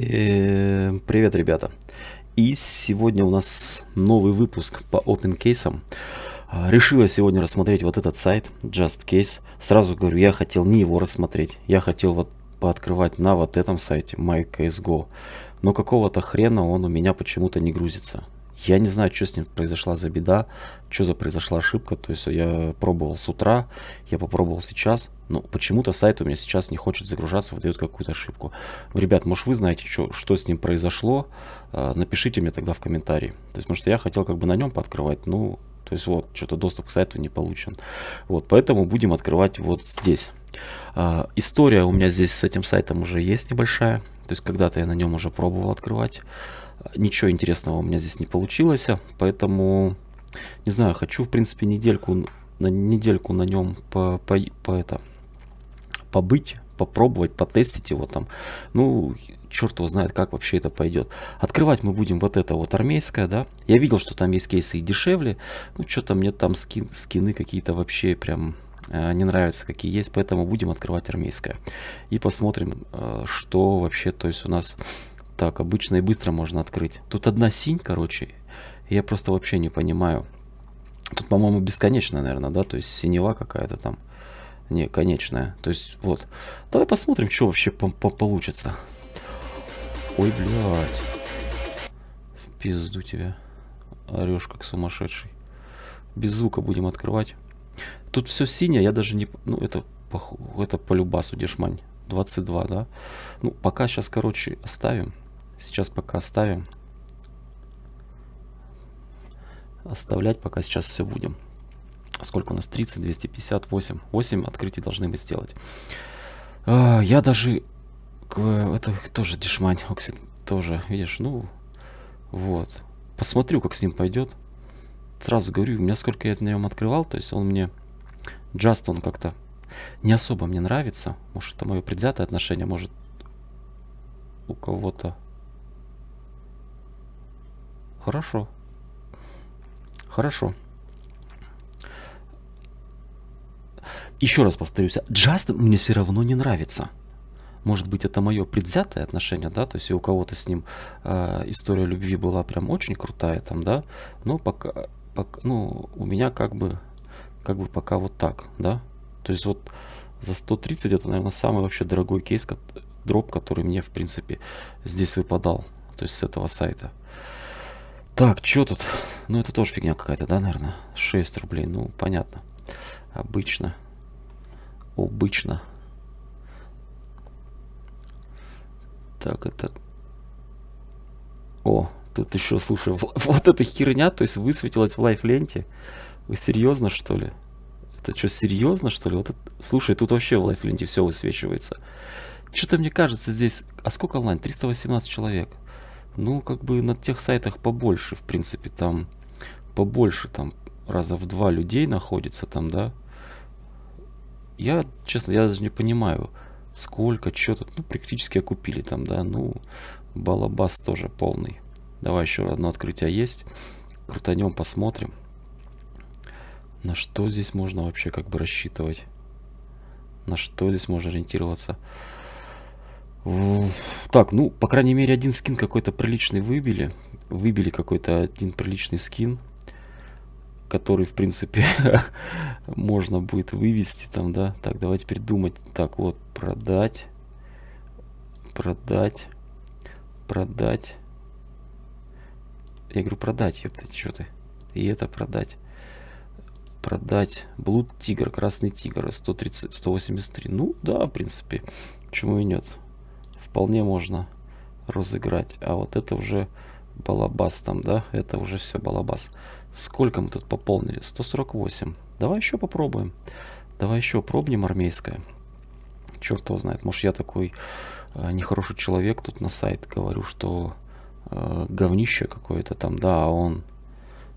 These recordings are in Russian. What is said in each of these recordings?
Э, привет, ребята. И сегодня у нас новый выпуск по open кейсам. А, Решила сегодня рассмотреть вот этот сайт, Just Case. Сразу говорю, я хотел не его рассмотреть. Я хотел вот пооткрывать на вот этом сайте, MyCaseGo. Но какого-то хрена он у меня почему-то не грузится. Я не знаю, что с ним произошла за беда, что за произошла ошибка. То есть я пробовал с утра, я попробовал сейчас, но почему-то сайт у меня сейчас не хочет загружаться, выдает какую-то ошибку. Ребят, может вы знаете, что, что с ним произошло? А, напишите мне тогда в комментарии. То есть, потому что я хотел как бы на нем пооткрывать, ну, то есть вот, что-то доступ к сайту не получен. Вот, поэтому будем открывать вот здесь. А, история у меня здесь с этим сайтом уже есть небольшая. То есть когда-то я на нем уже пробовал открывать. Ничего интересного у меня здесь не получилось, поэтому, не знаю, хочу, в принципе, недельку на недельку на нем по, по, по это побыть, попробовать, потестить его там. Ну, черт его знает, как вообще это пойдет. Открывать мы будем вот это вот армейское, да. Я видел, что там есть кейсы и дешевле. Ну, что-то мне там скин, скины какие-то вообще прям э, не нравятся, какие есть. Поэтому будем открывать армейское. И посмотрим, э, что вообще, то есть у нас так обычно и быстро можно открыть. Тут одна синь, короче, я просто вообще не понимаю. Тут, по-моему, бесконечная, наверное, да? То есть синева какая-то там. Не, конечная. То есть, вот. Давай посмотрим, что вообще по -по получится. Ой, блядь. В пизду тебя. Орешь, как сумасшедший. Без звука будем открывать. Тут все синее, я даже не... Ну, это, это по любасу дешмань. 22, да? Ну, пока сейчас, короче, оставим. Сейчас пока оставим. Оставлять пока сейчас все будем. Сколько у нас? 30, 258. 8 открытий должны мы сделать. А, я даже... Это тоже дешмань. Оксид тоже, видишь, ну... Вот. Посмотрю, как с ним пойдет. Сразу говорю, у меня сколько я на нем открывал, то есть он мне... Джаст он как-то не особо мне нравится. Может, это мое предвзятое отношение, может, у кого-то Хорошо. Хорошо. Еще раз повторюсь, Just мне все равно не нравится. Может быть, это мое предвзятое отношение, да, то есть и у кого-то с ним э, история любви была прям очень крутая там, да, но пока, пока, ну, у меня как бы, как бы пока вот так, да, то есть вот за 130 это, наверное, самый вообще дорогой кейс, дроп, который мне, в принципе, здесь выпадал, то есть с этого сайта. Так, что тут? Ну, это тоже фигня какая-то, да, наверное? 6 рублей, ну, понятно. Обычно. Обычно. Так, это... О, тут еще, слушай, вот эта херня, то есть высветилась в лайф-ленте. Вы серьезно, что ли? Это что, серьезно, что ли? Вот это... Слушай, тут вообще в лайф-ленте все высвечивается. Что-то мне кажется здесь... А сколько онлайн? 318 человек. Ну, как бы на тех сайтах побольше, в принципе, там побольше, там раза в два людей находится там, да. Я, честно, я даже не понимаю, сколько, что тут, ну, практически окупили там, да, ну, балабас тоже полный. Давай еще одно открытие есть, крутанем, посмотрим. На что здесь можно вообще как бы рассчитывать? На что здесь можно ориентироваться? Так, ну, по крайней мере, один скин какой-то приличный выбили. Выбили какой-то один приличный скин, который, в принципе, можно будет вывести там, да. Так, давайте придумать. Так, вот, продать, продать, продать. Я говорю, продать, ёпта, что ты. И это продать. Продать. Блуд тигр, красный тигр, 130, 183. Ну, да, в принципе, почему и нет вполне можно разыграть. А вот это уже балабас там, да? Это уже все балабас. Сколько мы тут пополнили? 148. Давай еще попробуем. Давай еще пробнем армейское. Черт его знает. Может я такой э, нехороший человек тут на сайт говорю, что э, говнище какое-то там, да, а он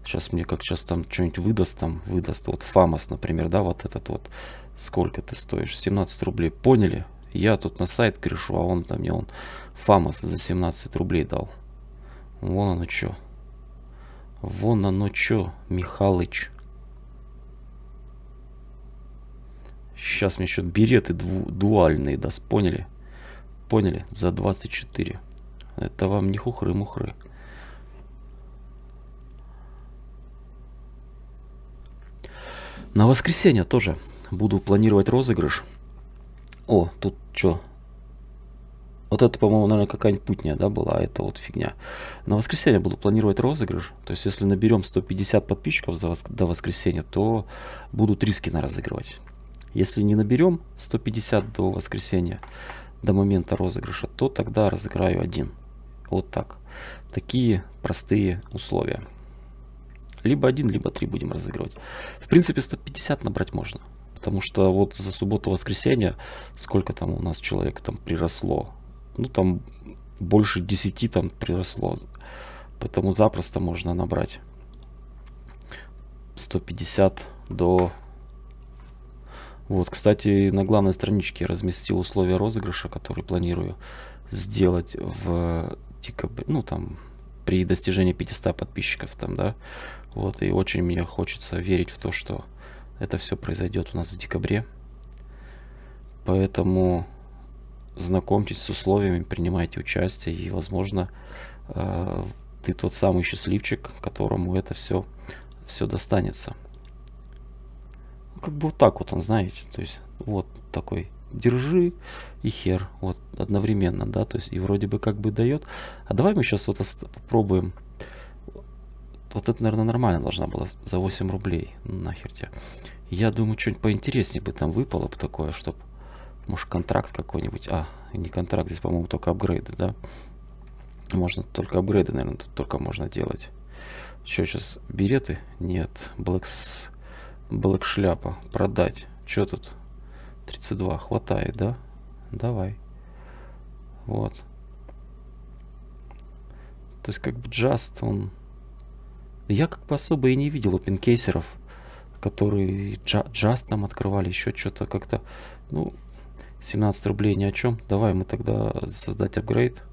сейчас мне как сейчас там что-нибудь выдаст там, выдаст. Вот Фамас, например, да, вот этот вот. Сколько ты стоишь? 17 рублей. Поняли? Я тут на сайт грешу, а он там мне он фамас за 17 рублей дал. Вон оно чё. Вон оно чё, Михалыч. Сейчас мне что-то береты дву дуальные даст, поняли? Поняли? За 24. Это вам не хухры-мухры. На воскресенье тоже буду планировать розыгрыш. О, тут что? Вот это, по-моему, наверное, какая-нибудь путня, да, была, а это вот фигня. На воскресенье буду планировать розыгрыш. То есть, если наберем 150 подписчиков за воск... до воскресенья, то буду три скина разыгрывать. Если не наберем 150 до воскресенья, до момента розыгрыша, то тогда разыграю один. Вот так. Такие простые условия. Либо один, либо три будем разыгрывать. В принципе, 150 набрать можно. Потому что вот за субботу-воскресенье сколько там у нас человек там приросло? Ну, там больше 10 там приросло. Поэтому запросто можно набрать 150 до... Вот, кстати, на главной страничке разместил условия розыгрыша, который планирую сделать в декабре, ну, там, при достижении 500 подписчиков, там, да. Вот, и очень мне хочется верить в то, что это все произойдет у нас в декабре. Поэтому знакомьтесь с условиями, принимайте участие и, возможно, э, ты тот самый счастливчик, которому это все, все достанется. Как бы вот так вот он, знаете, то есть вот такой держи и хер, вот одновременно, да, то есть и вроде бы как бы дает. А давай мы сейчас вот попробуем вот это, наверное, нормально должна была за 8 рублей. Ну, нахер тебе. Я думаю, что-нибудь поинтереснее бы там выпало бы такое, чтобы... Может, контракт какой-нибудь... А, не контракт, здесь, по-моему, только апгрейды, да? Можно только апгрейды, наверное, тут только можно делать. Что сейчас, береты? Нет. Блэкс... Блэк шляпа. Продать. Что тут? 32. Хватает, да? Давай. Вот. То есть как бы джаст, он я как бы особо и не видел опенкейсеров, которые джа джаз там открывали, еще что-то как-то. Ну, 17 рублей ни о чем. Давай мы тогда создать апгрейд.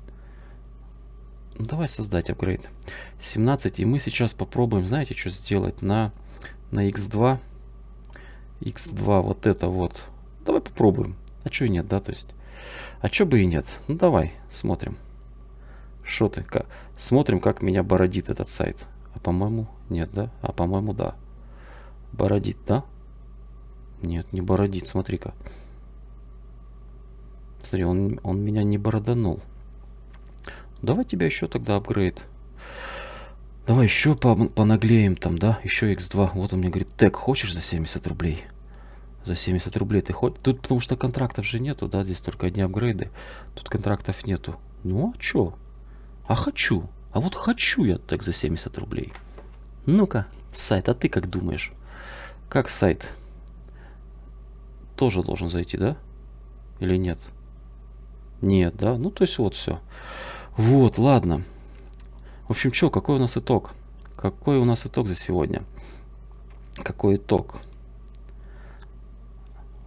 Ну, давай создать апгрейд. 17, и мы сейчас попробуем, знаете, что сделать на, на x2. x2 вот это вот. Давай попробуем. А что и нет, да, то есть. А что бы и нет. Ну, давай, смотрим. Что ты? Смотрим, как меня бородит этот сайт. А по-моему, нет, да? А по-моему, да. Бородит, да? Нет, не бородит, смотри-ка. Смотри, он, он меня не бороданул. Давай тебя еще тогда апгрейд. Давай еще по понаглеем там, да? Еще x2. Вот он мне говорит, тег хочешь за 70 рублей? За 70 рублей ты хочешь? Тут потому что контрактов же нету, да? Здесь только одни апгрейды. Тут контрактов нету. Ну а чё? А хочу. А вот хочу я так за 70 рублей. Ну-ка, сайт, а ты как думаешь? Как сайт? Тоже должен зайти, да? Или нет? Нет, да? Ну, то есть вот все. Вот, ладно. В общем, что, какой у нас итог? Какой у нас итог за сегодня? Какой итог?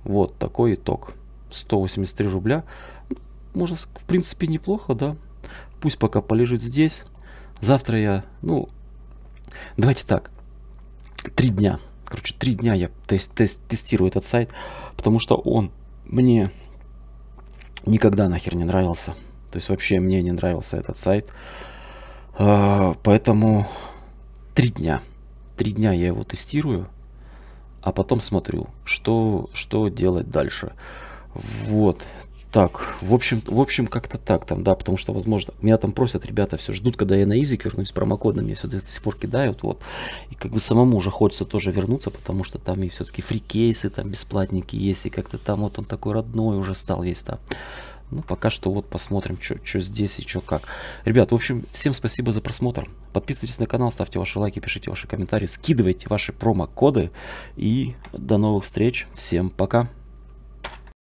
Вот такой итог. 183 рубля. Можно, в принципе, неплохо, да? Пусть пока полежит здесь. Завтра я, ну, давайте так, три дня. Короче, три дня я тест, тест, тестирую этот сайт, потому что он мне никогда нахер не нравился. То есть вообще мне не нравился этот сайт. А, поэтому три дня. Три дня я его тестирую, а потом смотрю, что, что делать дальше. Вот, так, в общем, в общем как-то так там, да, потому что, возможно, меня там просят ребята, все ждут, когда я на язык вернусь промокодом, мне все до сих пор кидают, вот. И как бы самому уже хочется тоже вернуться, потому что там и все-таки фрикейсы, там бесплатники есть, и как-то там вот он такой родной уже стал весь там. Ну, пока что вот посмотрим, что здесь и что как. Ребят, в общем, всем спасибо за просмотр. Подписывайтесь на канал, ставьте ваши лайки, пишите ваши комментарии, скидывайте ваши промокоды. И до новых встреч. Всем пока.